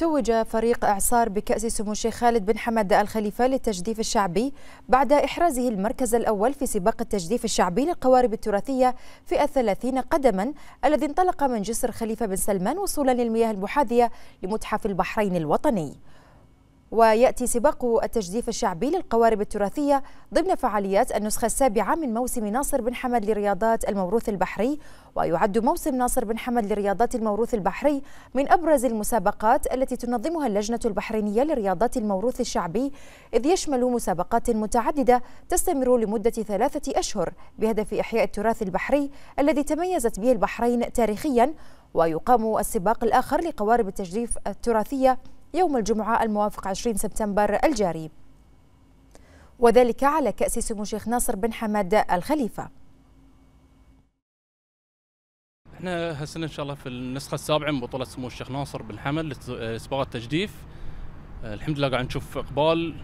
توج فريق إعصار بكأس سمو الشيخ خالد بن حمد الخليفة للتجديف الشعبي بعد إحرازه المركز الأول في سباق التجديف الشعبي للقوارب التراثية في الثلاثين قدما الذي انطلق من جسر خليفة بن سلمان وصولا للمياه المحاذية لمتحف البحرين الوطني ويأتي سباق التجديف الشعبي للقوارب التراثية ضمن فعاليات النسخة السابعة من موسم ناصر بن حمد لرياضات الموروث البحري ويعد موسم ناصر بن حمد لرياضات الموروث البحري من أبرز المسابقات التي تنظمها اللجنة البحرينية لرياضات الموروث الشعبي إذ يشمل مسابقات متعددة تستمر لمدة ثلاثة أشهر بهدف إحياء التراث البحري الذي تميزت به البحرين تاريخيا ويقام السباق الآخر لقوارب التجديف التراثية يوم الجمعة الموافق 20 سبتمبر الجاري وذلك على كأس سمو الشيخ ناصر بن حمد الخليفة احنا هسنا ان شاء الله في النسخة السابعة من بطولة سمو الشيخ ناصر بن حمد لسباق التجديف الحمد لله قاعد نشوف اقبال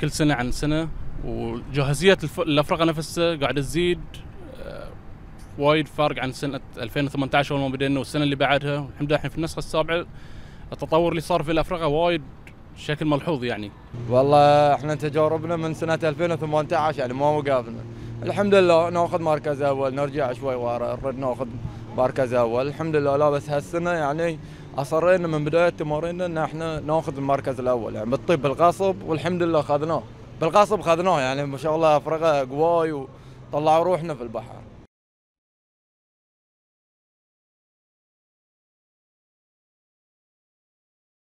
كل سنة عن سنة وجاهزية الافرقة نفسها قاعدة تزيد آه، وايد فارق عن سنة 2018 اول ما بدينا والسنة اللي بعدها الحمد لله احنا في النسخة السابعة التطور اللي صار في الافرقه وايد بشكل ملحوظ يعني والله احنا تجاربنا من سنه 2018 يعني ما وقفنا الحمد لله ناخذ مركز اول نرجع شوي ورا نرد ناخذ مركز اول الحمد لله لا بس هالسنه يعني اصرينا من بدايه تماريننا ان احنا ناخذ المركز الاول يعني بالطيب بالغصب والحمد لله اخذناه بالغصب اخذناه يعني ما شاء الله افرقه قواي وطلعوا روحنا في البحر